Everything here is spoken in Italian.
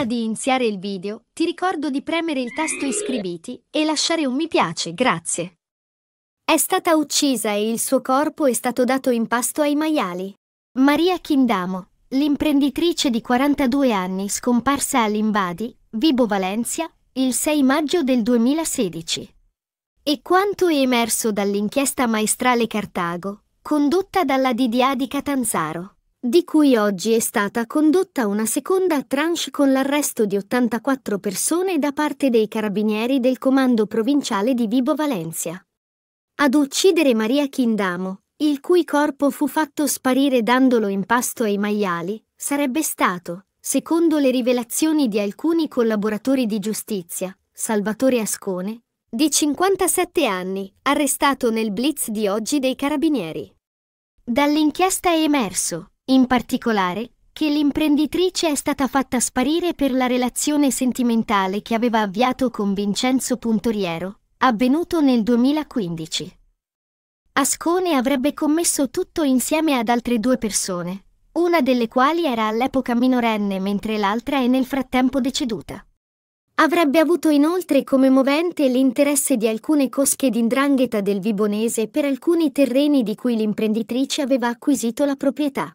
Prima di iniziare il video, ti ricordo di premere il tasto iscriviti e lasciare un mi piace, grazie. È stata uccisa e il suo corpo è stato dato in pasto ai maiali. Maria Kindamo, l'imprenditrice di 42 anni scomparsa all'Imbadi, Vibo Valencia, il 6 maggio del 2016. E quanto è emerso dall'inchiesta maestrale Cartago, condotta dalla DDA di Catanzaro di cui oggi è stata condotta una seconda tranche con l'arresto di 84 persone da parte dei carabinieri del comando provinciale di Vibo Valencia. Ad uccidere Maria Kindamo, il cui corpo fu fatto sparire dandolo in pasto ai maiali, sarebbe stato, secondo le rivelazioni di alcuni collaboratori di giustizia, Salvatore Ascone, di 57 anni, arrestato nel blitz di oggi dei carabinieri. Dall'inchiesta è emerso, in particolare che l'imprenditrice è stata fatta sparire per la relazione sentimentale che aveva avviato con Vincenzo Puntoriero, avvenuto nel 2015. Ascone avrebbe commesso tutto insieme ad altre due persone, una delle quali era all'epoca minorenne mentre l'altra è nel frattempo deceduta. Avrebbe avuto inoltre come movente l'interesse di alcune cosche d'indrangheta del Vibonese per alcuni terreni di cui l'imprenditrice aveva acquisito la proprietà.